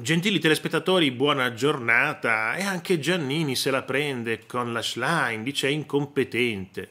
Gentili telespettatori, buona giornata. E anche Giannini se la prende con la Schlein, dice è incompetente.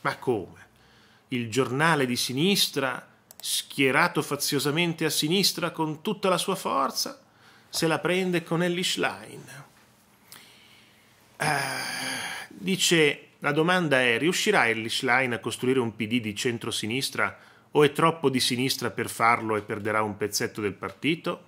Ma come? Il giornale di sinistra, schierato faziosamente a sinistra con tutta la sua forza, se la prende con Ellie Schlein. Uh, dice, la domanda è, riuscirà Ellie Schlein a costruire un PD di centrosinistra o è troppo di sinistra per farlo e perderà un pezzetto del partito?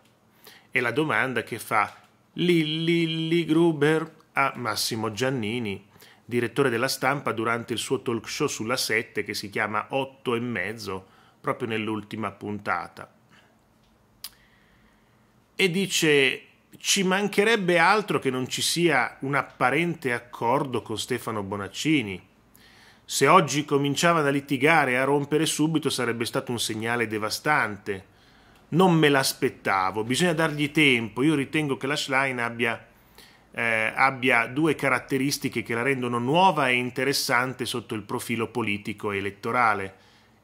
è la domanda che fa Lilli Gruber a Massimo Giannini, direttore della stampa durante il suo talk show sulla 7 che si chiama 8 e mezzo, proprio nell'ultima puntata. E dice ci mancherebbe altro che non ci sia un apparente accordo con Stefano Bonaccini. Se oggi cominciavano a litigare e a rompere subito sarebbe stato un segnale devastante non me l'aspettavo, bisogna dargli tempo. Io ritengo che la Schlein abbia, eh, abbia due caratteristiche che la rendono nuova e interessante sotto il profilo politico e elettorale.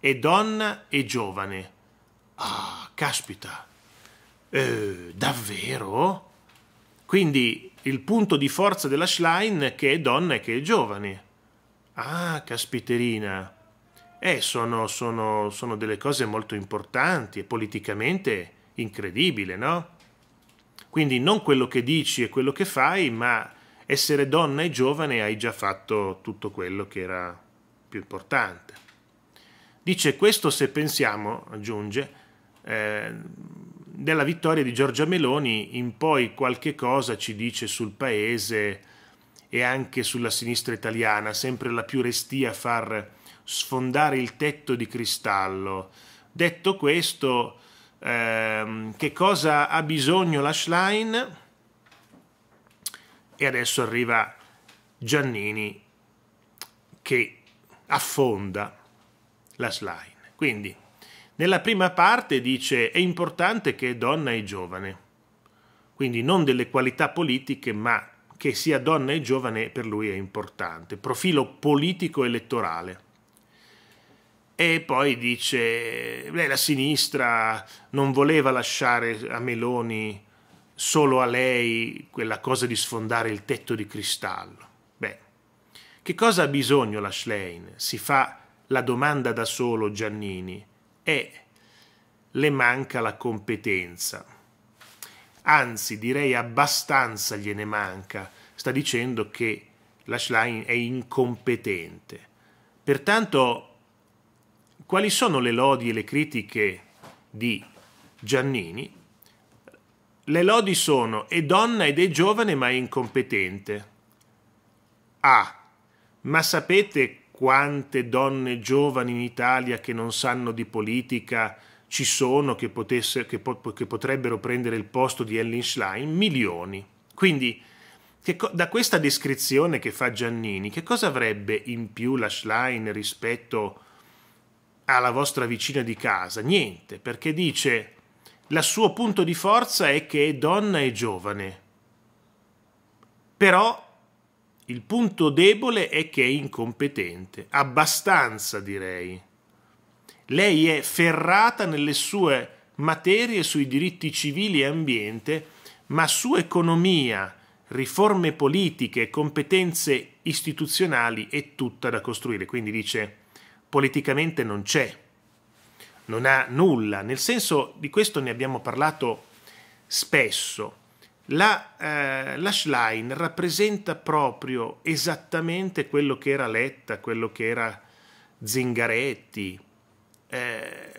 È donna e giovane. Ah, caspita. Eh, davvero? Quindi il punto di forza della Schlein che è donna e che è giovane. Ah, caspiterina. Eh, sono, sono, sono delle cose molto importanti e politicamente incredibile, no? Quindi non quello che dici e quello che fai, ma essere donna e giovane hai già fatto tutto quello che era più importante. Dice questo se pensiamo, aggiunge, eh, della vittoria di Giorgia Meloni in poi qualche cosa ci dice sul paese e anche sulla sinistra italiana, sempre la più restia a far sfondare il tetto di cristallo. Detto questo, ehm, che cosa ha bisogno la Schlein? E adesso arriva Giannini che affonda la Schlein. Quindi, nella prima parte dice è importante che donna e giovane, quindi non delle qualità politiche, ma che sia donna e giovane per lui è importante, profilo politico-elettorale. E poi dice, beh, la sinistra non voleva lasciare a Meloni solo a lei quella cosa di sfondare il tetto di cristallo. Beh, che cosa ha bisogno la Schlein? Si fa la domanda da solo Giannini e le manca la competenza. Anzi, direi abbastanza gliene manca. Sta dicendo che la Schlein è incompetente. Pertanto quali sono le lodi e le critiche di Giannini? Le lodi sono è donna ed è giovane ma è incompetente. Ah, ma sapete quante donne giovani in Italia che non sanno di politica ci sono che, potesse, che, po che potrebbero prendere il posto di Ellen Schlein? Milioni. Quindi, da questa descrizione che fa Giannini, che cosa avrebbe in più la Schlein rispetto a alla vostra vicina di casa? Niente, perché dice la suo punto di forza è che è donna e giovane. Però il punto debole è che è incompetente, abbastanza direi. Lei è ferrata nelle sue materie sui diritti civili e ambiente, ma su economia, riforme politiche, competenze istituzionali è tutta da costruire. Quindi dice politicamente non c'è, non ha nulla, nel senso di questo ne abbiamo parlato spesso. La, eh, la Schlein rappresenta proprio esattamente quello che era Letta, quello che era Zingaretti. Eh,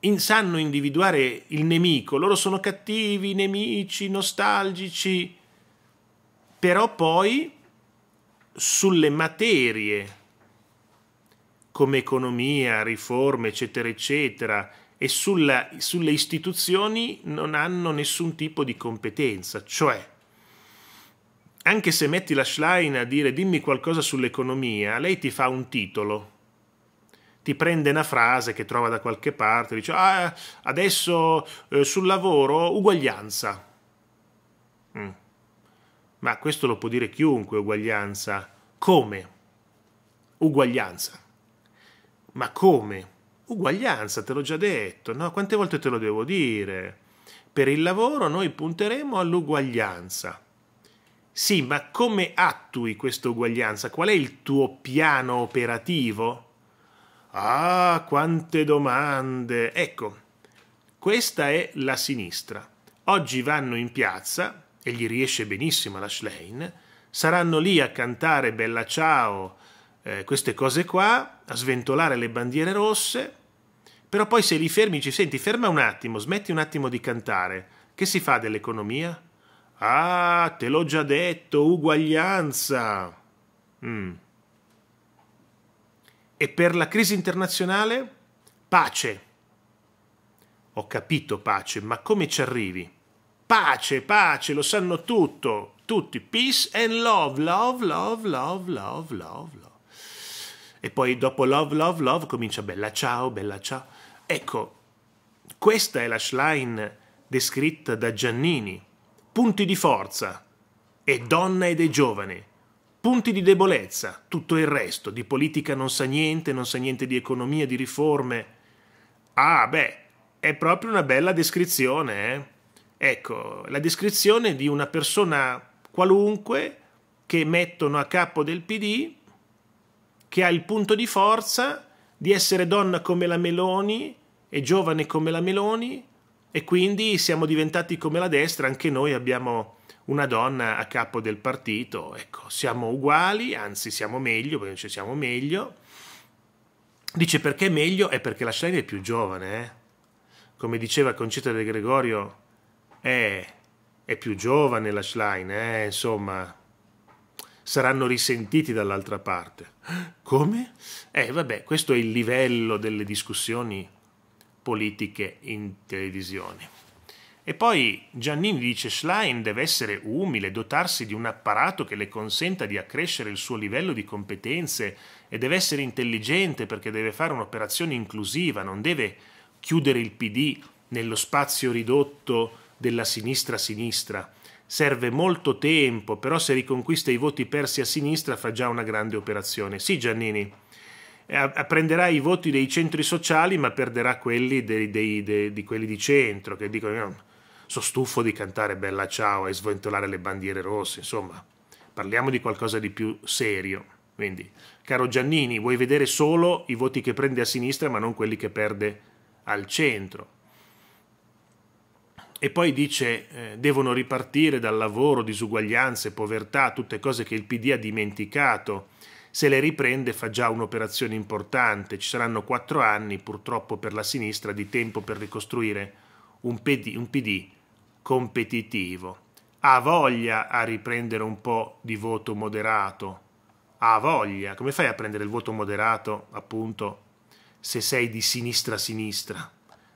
in, sanno individuare il nemico, loro sono cattivi, nemici, nostalgici, però poi sulle materie come economia, riforme, eccetera, eccetera, e sulla, sulle istituzioni non hanno nessun tipo di competenza, cioè anche se metti la Schlein a dire dimmi qualcosa sull'economia, lei ti fa un titolo, ti prende una frase che trova da qualche parte, dice ah, adesso eh, sul lavoro uguaglianza. Mm. Ma questo lo può dire chiunque, uguaglianza. Come? Uguaglianza. Ma come? Uguaglianza, te l'ho già detto, no? Quante volte te lo devo dire? Per il lavoro noi punteremo all'uguaglianza. Sì, ma come attui questa uguaglianza? Qual è il tuo piano operativo? Ah, quante domande! Ecco, questa è la sinistra. Oggi vanno in piazza, e gli riesce benissimo la Schlein, saranno lì a cantare Bella Ciao, eh, queste cose qua, a sventolare le bandiere rosse, però poi se li fermi ci senti, ferma un attimo, smetti un attimo di cantare, che si fa dell'economia? Ah, te l'ho già detto, uguaglianza. Mm. E per la crisi internazionale? Pace. Ho capito pace, ma come ci arrivi? Pace, pace, lo sanno tutto, tutti. Peace and love, love, love, love, love, love, love e poi dopo Love, Love, Love comincia Bella Ciao, Bella Ciao. Ecco, questa è la Schlein descritta da Giannini. Punti di forza, è donna ed è giovane. Punti di debolezza, tutto il resto, di politica non sa niente, non sa niente di economia, di riforme. Ah, beh, è proprio una bella descrizione, eh? Ecco, la descrizione di una persona qualunque che mettono a capo del PD che ha il punto di forza di essere donna come la Meloni e giovane come la Meloni e quindi siamo diventati come la destra, anche noi abbiamo una donna a capo del partito, ecco, siamo uguali, anzi siamo meglio, perché ci siamo meglio. Dice perché è meglio è perché la Schlein è più giovane, eh? come diceva Concetta De Gregorio, eh, è più giovane la Schlein, eh, insomma, saranno risentiti dall'altra parte. Come? Eh vabbè, questo è il livello delle discussioni politiche in televisione. E poi Giannini dice Schlein deve essere umile, dotarsi di un apparato che le consenta di accrescere il suo livello di competenze e deve essere intelligente perché deve fare un'operazione inclusiva, non deve chiudere il PD nello spazio ridotto della sinistra-sinistra serve molto tempo, però se riconquista i voti persi a sinistra fa già una grande operazione. Sì Giannini, eh, prenderà i voti dei centri sociali ma perderà quelli, dei, dei, dei, di, quelli di centro che dicono no, sono stufo di cantare bella ciao e sventolare le bandiere rosse, insomma parliamo di qualcosa di più serio. Quindi, caro Giannini, vuoi vedere solo i voti che prende a sinistra ma non quelli che perde al centro e poi dice eh, devono ripartire dal lavoro, disuguaglianze, povertà, tutte cose che il PD ha dimenticato. Se le riprende fa già un'operazione importante, ci saranno quattro anni purtroppo per la sinistra di tempo per ricostruire un PD, un PD competitivo. Ha voglia a riprendere un po' di voto moderato, ha voglia, come fai a prendere il voto moderato appunto se sei di sinistra-sinistra?